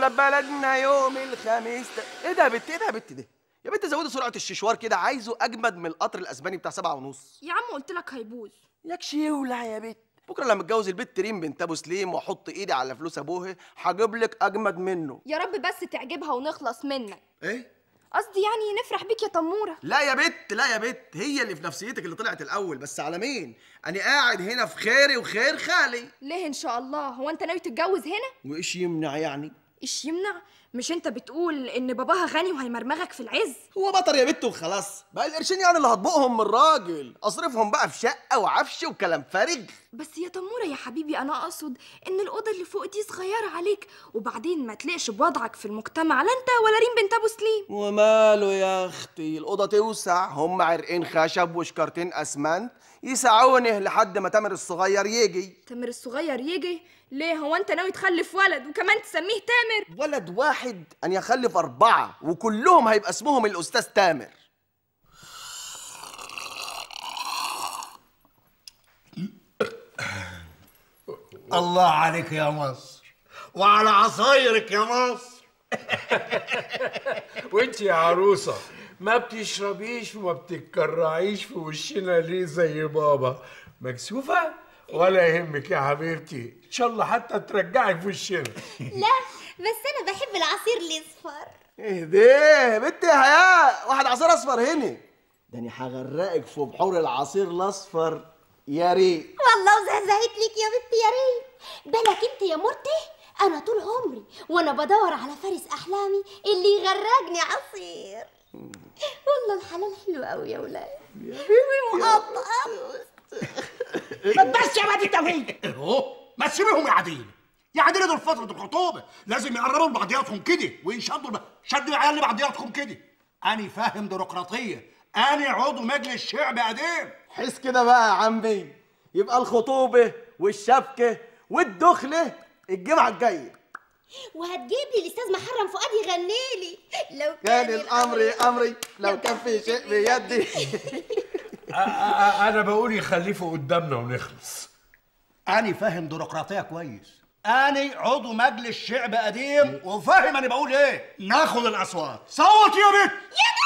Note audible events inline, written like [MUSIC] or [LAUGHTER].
ولاد بلدنا يوم الخميس ايه ده يا بت ايه ده يا بت ده يا بنت زودي سرعه الششوار كده عايزه اجمد من القطر الاسباني بتاع سبعة ونص يا عم قلت لك هيبوظ ياكش يولع يا بت بكره لما اتجوز البت ريم بنت ابو سليم واحط ايدي على فلوس ابوها هجيب لك اجمد منه يا رب بس تعجبها ونخلص منك ايه قصدي يعني نفرح بيك يا تموره لا يا بت لا يا بت هي اللي في نفسيتك اللي طلعت الاول بس على مين انا قاعد هنا في خيري وخير خالي ليه ان شاء الله هو انت ناوي تتجوز هنا وايش يمنع يعني إيش يمنع مش انت بتقول ان باباها غني وهيمرمغك في العز هو بطر يا بت وخلاص بقى القرشين يعني اللي هطبقهم من الراجل اصرفهم بقى في شقه وعفش وكلام فارغ بس يا تموره يا حبيبي انا اقصد ان الاوضه اللي فوق دي صغيره عليك وبعدين ما تلاقش بوضعك في المجتمع لا انت ولا ريم بنت ابو سليم وماله يا اختي الاوضه توسع هم عرقين خشب وشكارتين اسمنت يسعونه لحد ما تامر الصغير يجي تامر الصغير يجي ليه هو انت ناوي تخلف ولد وكمان تسميه تامر ولد واحد واحد أن يخلف أربعة وكلهم هيبقى اسمهم الأستاذ تامر الله عليك يا مصر وعلى عصايرك يا مصر [LAUGHS] وانت يا عروسه ما بتشربيش وما بتتكرعيش في وشنا ليه زي بابا مكسوفه ولا يهمك يا حبيبتي ان شاء الله حتى ترجعي في الشر لا بس انا بحب العصير الاصفر ايه ده بنتي يا حياة واحد عصير اصفر هنا ده انا هغرقك في بحور العصير الاصفر يا ريت والله وزهزهت ليك يا بنتي يا ريت بالك انت يا مرتي انا طول عمري وانا بدور على فارس احلامي اللي يغرقني عصير والله الحلال حلو قوي يا ولاد يا ومقطع ما إيه. تبس يا واد التوحيد إيه، اهو ما تسيبهم قاعدين يعني ليه دول فترة الخطوبة لازم يقربوا لبعضياتهم كده وينشدوا شدوا العيال لبعضياتهم كده أنا فاهم ديمقراطية أنا عضو مجلس شعب قديم حس كده بقى يا عمي يبقى الخطوبة والشبكة والدخلة الجمعة الجاية وهتجيب لي الاستاذ محرم فؤاد يغني لي لو كان, كان الامر امري لو كان في شيء بيدي [LAUGHS] انا بقول يخلفه قدامنا ونخلص انا فاهم بيروقراطيه كويس انا عضو مجلس شعب قديم وفاهم انا بقول ايه ناخد الاصوات صوت يا بنت يا